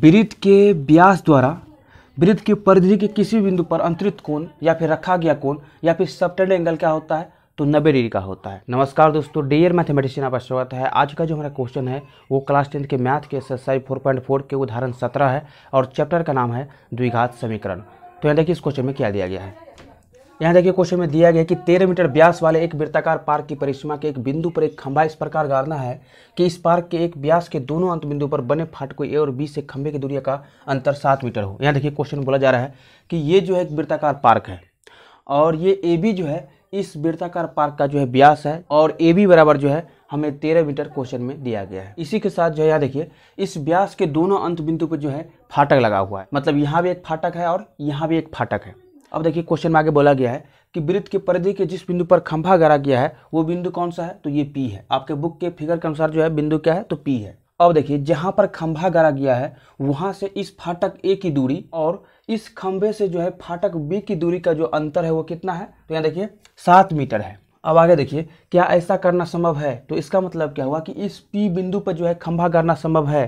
वृत्त के व्यास द्वारा वृत्त की परिधि के किसी बिंदु पर अंतरित कोण या फिर रखा गया कोण या फिर सबटेड एंगल क्या होता है तो नब्बे डिग्री का होता है नमस्कार दोस्तों डियर मैथमेटिशियन आपका स्वागत है आज का जो हमारा क्वेश्चन है वो क्लास टेंथ के मैथ के एक्सरसाइज फोर पॉइंट फोर के उदाहरण सत्रह है और चैप्टर का नाम है द्विघात समीकरण तो यहाँ देखिए इस क्वेश्चन में क्या दिया गया है यहाँ देखिए क्वेश्चन में दिया गया कि तेरह मीटर व्यास वाले एक वृत्ताकार पार्क की परिसीमा के एक बिंदु पर एक खंभा इस प्रकार गाड़ना है कि इस पार्क के एक व्यास के दोनों अंत बिंदु पर बने फाटकों ए और बी से खंभे की दूरी का अंतर सात मीटर हो यहाँ देखिए क्वेश्चन बोला जा रहा है कि ये जो है एक वृत्ताकार पार्क है और ये ए बी जो है इस वृत्ताकार पार्क का जो है व्यास है और ए बी बराबर जो है हमें तेरह मीटर क्वेश्चन में दिया गया है इसी के साथ जो है यहाँ देखिए इस व्यास के दोनों अंत बिंदु पर जो है फाटक लगा हुआ है मतलब यहाँ भी एक फाटक है और यहाँ भी एक फाटक है अब देखिए क्वेश्चन में आगे बोला गया है कि वृत्त के परिधि के जिस बिंदु पर खंभा गड़ा गया है वो बिंदु कौन सा है तो ये पी है आपके बुक के फिगर के अनुसार जो है बिंदु क्या है तो पी है अब देखिए जहां पर खंभा गड़ा गया है वहां से इस फाटक ए की दूरी और इस खंभे से जो है फाटक बी की दूरी का जो अंतर है वो कितना है तो यहाँ देखिए सात मीटर है अब आगे देखिए क्या ऐसा करना संभव है तो इसका मतलब क्या हुआ कि इस पी बिंदु पर जो है खंभा गाड़ना संभव है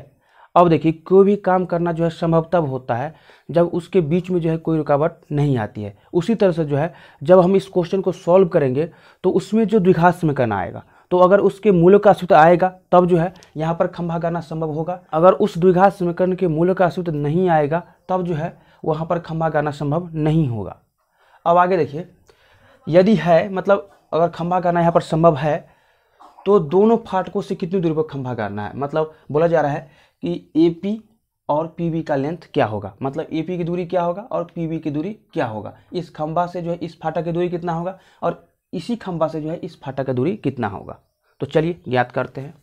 अब देखिए कोई भी काम करना जो है संभव तब होता है जब उसके बीच में जो है कोई रुकावट नहीं आती है उसी तरह से जो है जब हम इस क्वेश्चन को सॉल्व करेंगे तो उसमें जो द्विघात समीकरण आएगा तो अगर उसके मूल्य का अस्तित्व आएगा तब जो है यहाँ पर खंभा गाना संभव होगा अगर उस द्विघात समीकरण के मूल्य का अस्तित्व नहीं आएगा तब जो है वहाँ पर खंभा गाना संभव नहीं होगा अब आगे देखिए यदि है मतलब अगर खंभा गाना यहाँ पर संभव है तो दोनों फाटकों से कितनी दूरी पर खंभा गाना है मतलब बोला जा रहा है कि ए पी और पी बी का लेंथ क्या होगा मतलब ए पी की दूरी क्या होगा और पी बी की दूरी क्या होगा इस खंबा से जो है इस फाटक की दूरी कितना होगा और इसी खंबा से जो है इस फाटक की दूरी कितना होगा तो चलिए ज्ञात करते हैं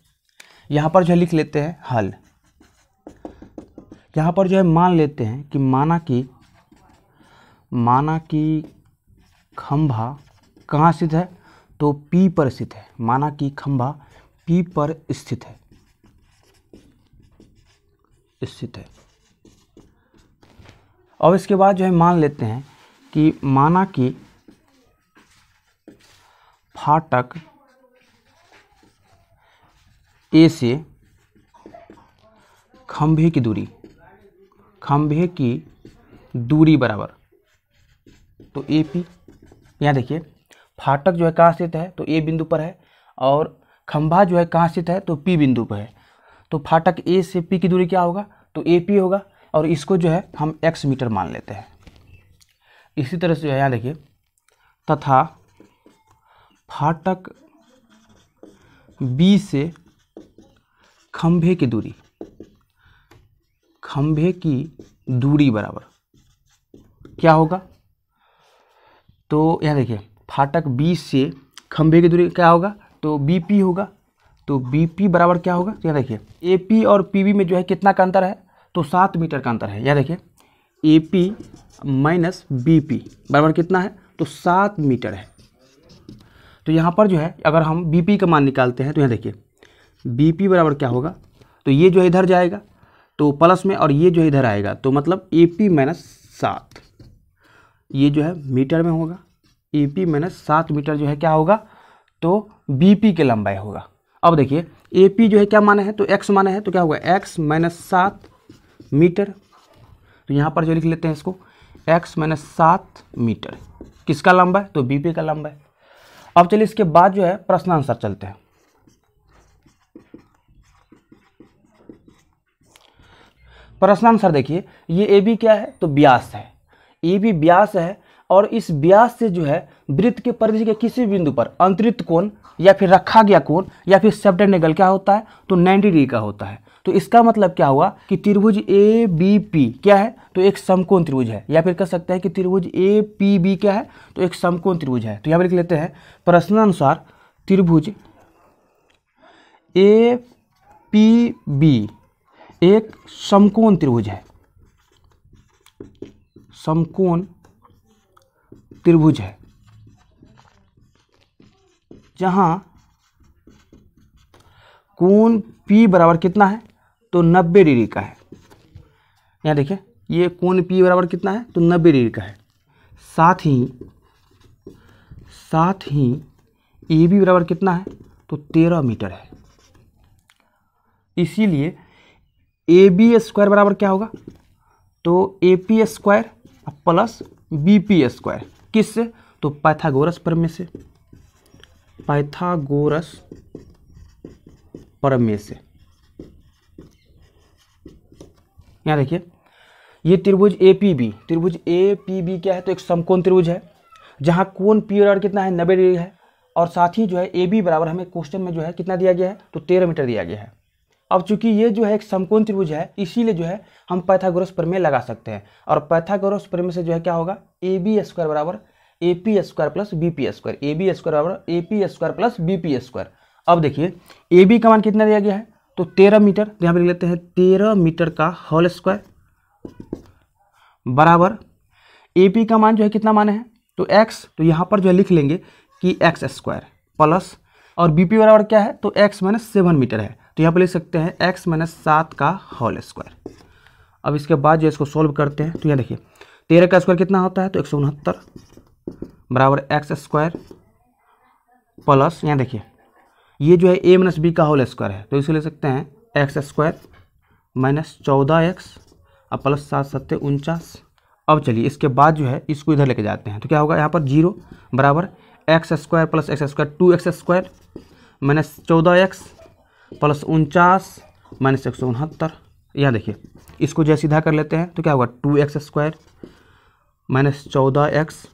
यहाँ पर जो है लिख लेते हैं हल यहाँ पर जो है मान लेते हैं कि माना कि माना कि खंभा कहाँ स्थित है तो पी पर स्थित है माना कि खंभा पी पर स्थित है स्थित है अब इसके बाद जो है मान लेते हैं कि माना कि फाटक ए से खंभे की दूरी खंभे की दूरी बराबर तो ए पी यहाँ देखिए फाटक जो है कहाँ स्थित है तो ए बिंदु पर है और खंभा जो है कहाँ स्थित है तो पी बिंदु पर है तो फाटक ए से पी की दूरी क्या होगा तो ए पी होगा और इसको जो है हम एक्स मीटर मान लेते हैं इसी तरह से जो है यहाँ देखिए तथा फाटक बी से खंभे की दूरी खंभे की दूरी बराबर क्या होगा तो यहाँ देखिए फाटक बी से खंभे की दूरी क्या होगा तो बी पी होगा तो बी पी बराबर क्या होगा तो यह देखिए ए पी और पी बी में जो है कितना का अंतर है तो सात मीटर का अंतर है यहाँ देखिए A P minus B P बराबर कितना है तो सात मीटर है तो यहाँ पर जो है अगर हम बी पी का मान निकालते हैं तो यहाँ देखिए बी पी बराबर क्या होगा तो ये जो है इधर जाएगा तो प्लस में और ये जो है इधर आएगा तो मतलब ए पी माइनस सात ये जो है मीटर में होगा ए पी माइनस सात मीटर जो है क्या होगा तो बी पी के लंबाई होगा अब देखिए ए पी जो है क्या माने है तो एक्स माने हैं तो क्या होगा एक्स माइनस सात मीटर तो यहाँ पर जो लिख लेते हैं इसको एक्स माइनस सात मीटर किसका लंबा है तो बी का लंबा है अब चलिए इसके बाद जो है प्रश्न आंसर चलते हैं प्रश्न आंसर देखिए ये ए बी क्या है तो ब्यास है ए बी ब्यास है और इस ब्यास से जो है वृत्त के परिधि के किसी बिंदु पर अंतरित कोण या फिर रखा गया कोण या फिर सेप्टेड एंगल क्या होता है तो 90 डिग्री का होता है तो इसका मतलब क्या हुआ कि त्रिभुज ए बी पी क्या है तो एक समकोण त्रिभुज है या फिर कह सकते हैं कि त्रिभुज ए पी बी क्या है तो एक समकोण त्रिभुज है तो यहाँ पर लिख लेते हैं प्रश्नानुसार त्रिभुज ए पी बी एक समकोण त्रिभुज है समकोण त्रिभुज है जहां कोण पी बराबर कितना है तो नब्बे डिग्री का है यहां देखिए ये कोण पी बराबर कितना है तो नब्बे डिग्री का है साथ ही साथ ही ए बी बराबर कितना है तो तेरह मीटर है इसीलिए ए बी स्क्वायर बराबर क्या होगा तो A P square plus B P square किससे तो पैथागोरस प्रमेय से पाइथागोरस परमे से यहां देखिए ये त्रिभुज ए पी बी त्रिभुज ए पी बी क्या है तो एक समकोण त्रिभुज है जहां कोण पी और कितना है नब्बे डिग्री है और साथ ही जो है ए बी बराबर हमें क्वेश्चन में जो है कितना दिया गया है तो तेरह मीटर दिया गया है अब चूंकि ये जो है एक समकोण त्रिभुज है इसीलिए जो है हम पैथागोरस प्रमेय लगा सकते हैं और पैथागोरस प्रमेय से जो है क्या होगा ए बी स्क्वायर बराबर A P square plus B P square A B square बराबर A P square plus B P square अब देखिए ए बी का मान कितना दिया गया है तो तेरह मीटर तो यहाँ पर लिख लेते हैं तेरह मीटर का होल स्क्वायर बराबर ए पी का मान जो है कितना मान है तो एक्स तो यहाँ पर जो है लिख लेंगे कि एक्स स्क्वायर प्लस और बी पी बराबर क्या है तो एक्स माइनस सेवन मीटर है तो यहाँ पर लिख सकते हैं एक्स माइनस सात का होल स्क्वायर अब इसके बाद जो इसको सॉल्व करते हैं तो यहाँ देखिए तेरह का स्क्वायर कितना होता है तो एक सौ उनहत्तर बराबर एक्स स्क्वायर प्लस यहाँ देखिए ये जो है ए माइनस बी का होल स्क्वायर है तो इसे ले सकते हैं एक्स स्क्वायर माइनस चौदह एक्स और प्लस सात सत्ते उनचास अब चलिए इसके बाद जो है इसको इधर लेके जाते हैं तो क्या होगा यहाँ पर जीरो बराबर x square plus x square two x square minus चौदह एक्स प्लस उनचास माइनस एक सौ उनहत्तर यहाँ देखिए इसको जैसे सीधा कर लेते हैं तो क्या होगा टू एक्स स्क्वायर माइनस चौदह एक्स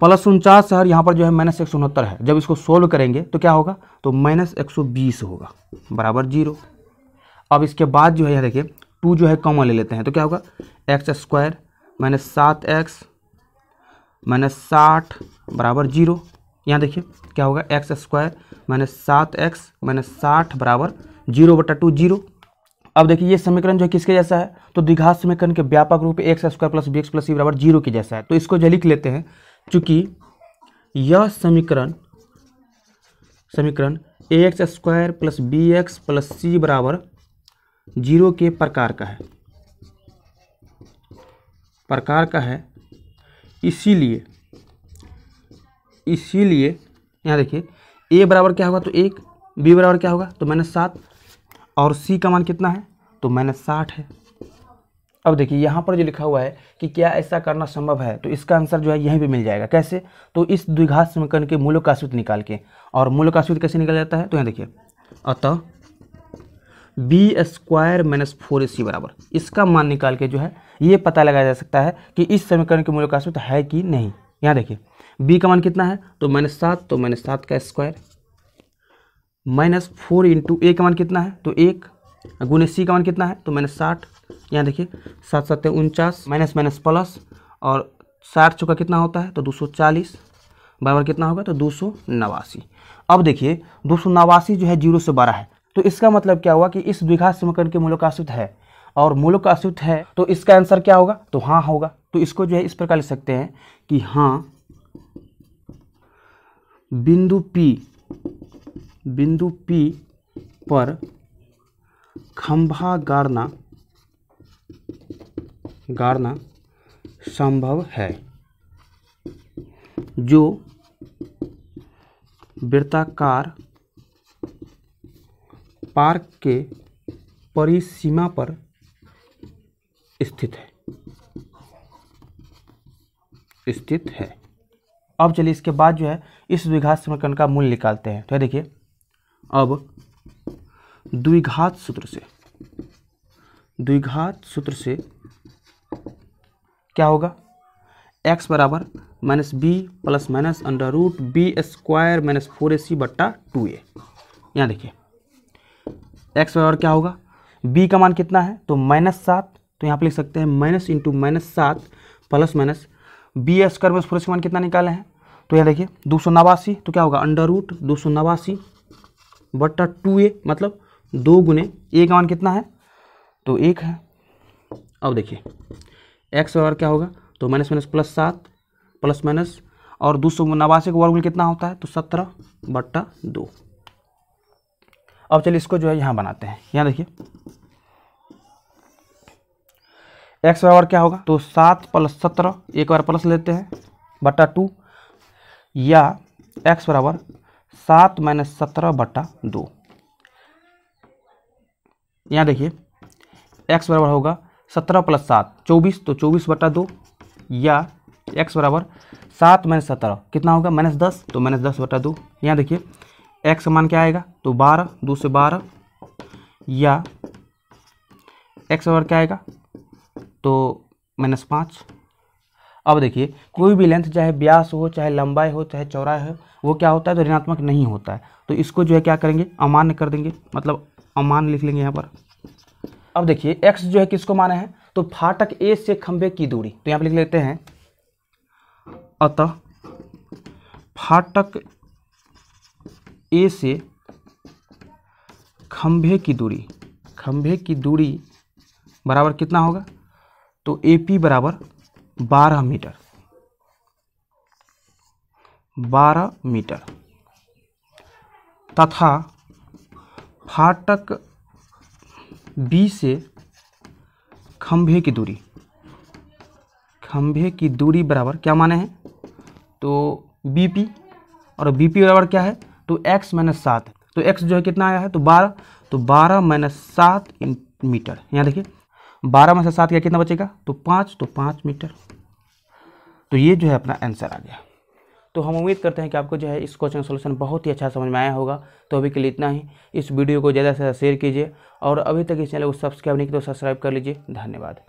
प्लस उनचास शहर यहाँ पर जो है माइनस एक है जब इसको सोल्व करेंगे तो क्या होगा तो माइनस एक होगा बराबर जीरो अब इसके बाद जो है यहाँ देखिए टू जो है कॉमन ले लेते हैं तो क्या होगा एक्स स्क्वायर माइनस सात एक्स माइनस साठ बराबर जीरो यहाँ देखिए क्या होगा एक्स स्क्वायर माइनस सात एक्स माइनस साठ बराबर जीरो बटा टू जीरो अब देखिए ये समीकरण जो है किसके जैसा है तो दीघात समीकरण के व्यापक रूप x square plus B x plus C बराबर जीरो के जैसा है तो इसको जो लिख लेते हैं चूँकि यह समीकरण समीकरण A x square plus B x plus C बराबर जीरो के प्रकार का है प्रकार का है इसीलिए इसीलिए यहाँ देखिए ए बराबर क्या होगा तो एक बी बराबर क्या होगा तो माइनस सात और सी का मान कितना है तो माइनस साठ है अब देखिए यहाँ पर जो लिखा हुआ है कि क्या ऐसा करना संभव है तो इसका आंसर जो है यहीं पे मिल जाएगा कैसे तो इस द्विघात समीकरण के मूल का सूत्र निकाल के और मूल का सूत्र कैसे निकल जाता है तो यहाँ देखिए अतः B square minus four A C बराबर इसका मान निकाल के जो है ये पता लगाया जा सकता है कि इस समीकरण के मूल का सूत्र है कि नहीं यहाँ देखिए बी का मान कितना है तो माइनस सात तो माइनस सात का square minus four into A का मान कितना है तो एक गुने सी का मान कितना है तो माइनस साठ यहाँ देखिए सात सात उनचास माइनस माइनस प्लस और साठ चौका कितना होता है तो दो सौ चालीस बराबर कितना होगा तो दो सौ नवासी अब देखिए दो नवासी जो है जीरो से बारह है तो इसका मतलब क्या हुआ कि इस द्विघात समीकरण के मूल्य का अस्तित्व है और मूल का अस्तित्व है तो इसका आंसर क्या होगा तो हाँ होगा तो इसको जो है इस प्रकार लिख सकते हैं कि हाँ बिंदु पी बिंदु पी पर खंभा गाड़ना गाड़ना संभव है जो वृत्ताकार पार्क के परिसीमा पर स्थित है स्थित है अब चलिए इसके बाद जो है इस द्विघात समीकरण का मूल्य निकालते हैं तो है देखिए अब द्विघात सूत्र से द्विघात सूत्र से क्या होगा एक्स बराबर minus B plus minus under root B square minus four A C बट्टा टू ए यहाँ देखिए एक्स बराबर क्या होगा बी का मान कितना है तो माइनस सात तो यहाँ पर लिख सकते हैं माइनस इंटू माइनस सात plus minus B square minus four C मान कितना निकाले हैं तो यहाँ देखिए दो सौ नवासी तो क्या होगा अंडर रूट दो सौ नवासी बट्टा टू ए मतलब दो गुने ए का मान कितना है तो एक है अब देखिए एक्स वर्ग क्या होगा तो माइनस माइनस प्लस सात प्लस माइनस और दो सौ नवासी का वर्गमूल कितना होता है तो सत्रह बट्टा दो अब चलिए इसको जो है यहाँ बनाते हैं यहाँ देखिए एक्स बराबर क्या होगा तो सात प्लस सत्रह एक बार प्लस लेते हैं बट्टा टू या एक्स बराबर सात माइनस सत्रह बट्टा दो यहाँ देखिए एक्स बराबर होगा सत्रह प्लस सात चौबीस तो चौबीस बटा दो या एक्स बराबर सात माइनस सत्रह कितना होगा माइनस दस तो माइनस दस बटा दो यहाँ देखिए एक्स मान क्या आएगा तो बारह दो से बारह या एक्स बराबर क्या आएगा तो माइनस पाँच अब देखिए कोई भी लेंथ चाहे ब्यास हो चाहे लंबाई हो चाहे चौराहे हो वो क्या होता है तो ऋणात्मक नहीं होता है तो इसको जो है क्या करेंगे अमान्य कर देंगे मतलब अमान लिख लेंगे यहाँ पर अब देखिए एक्स जो है किसको माने हैं तो फाटक ए से खंभे की दूरी तो यहाँ पर लिख लेते हैं अतः फाटक ए से खंभे की दूरी खंभे की दूरी बराबर कितना होगा तो ए पी बराबर बारह मीटर बारह मीटर तथा फाटक बी से खंभे की दूरी खंभे की दूरी बराबर क्या माने हैं तो बी पी और बी पी बराबर क्या है तो एक्स माइनस सात तो एक्स जो है कितना आया है तो बारह तो बारह माइनस सात मीटर यहाँ देखिए बारह माइनस सात का कितना बचेगा तो पाँच तो पाँच मीटर तो ये जो है अपना आंसर आ गया तो हम उम्मीद करते हैं कि आपको जो है इस क्वेश्चन सोल्यूशन बहुत ही अच्छा समझ में आया होगा तो अभी के लिए इतना ही इस वीडियो को ज़्यादा से ज़्यादा शेयर कीजिए और अभी तक इस चैनल को सब्सक्राइब नहीं किया तो सब्सक्राइब कर लीजिए धन्यवाद